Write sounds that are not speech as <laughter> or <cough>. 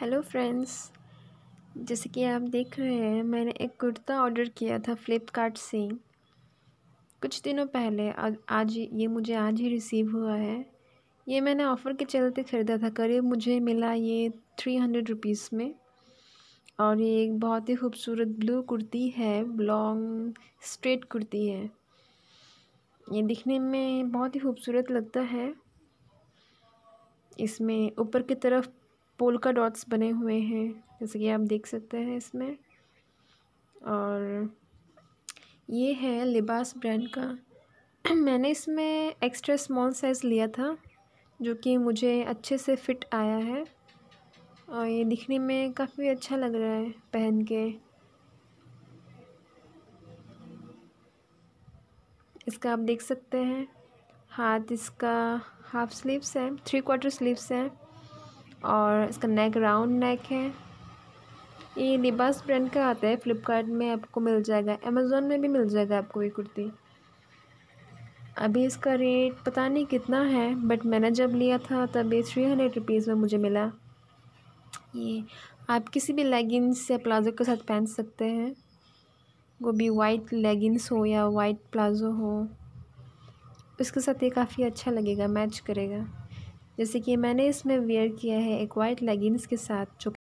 hello friends जैसे कि आप देख रहे हैं मैंने एक कुर्ता ऑर्डर किया था फ्लिपकार्ट से कुछ दिनों पहले आज ये मुझे आज ही रिसीव हुआ है ये मैंने ऑफ़र के चलते ख़रीदा था करीब मुझे मिला ये थ्री हंड्रेड रुपीज़ में और ये एक बहुत ही खूबसूरत ब्लू कुर्ती है लॉन्ग स्ट्रेट कुर्ती है ये दिखने में बहुत ही खूबसूरत लगता है इसमें ऊपर की तरफ पोल का डॉट्स बने हुए हैं जैसे कि आप देख सकते हैं इसमें और ये है लिबास ब्रांड का <clears throat> मैंने इसमें एक्स्ट्रा स्मॉल साइज़ लिया था जो कि मुझे अच्छे से फिट आया है और ये दिखने में काफ़ी अच्छा लग रहा है पहन के इसका आप देख सकते हैं हाथ इसका हाफ स्लीव्स है थ्री क्वार्टर स्लीव्स है और इसका नेक राउंड नेक है ये लिबास ब्रांड का आता है फ्लिपकार्ट में आपको मिल जाएगा अमेज़ोन में भी मिल जाएगा आपको ये कुर्ती अभी इसका रेट पता नहीं कितना है बट मैंने जब लिया था तब ये थ्री हंड्रेड रुपीज़ में मुझे मिला ये आप किसी भी लेगिंग्स या प्लाज़ो के साथ पहन सकते हैं वो भी वाइट लेगिंग्स हो या वाइट प्लाज़ो हो उसके साथ ये काफ़ी अच्छा लगेगा मैच करेगा जैसे कि मैंने इसमें वेयर किया है एक वाइट लेगिंग्स के साथ जो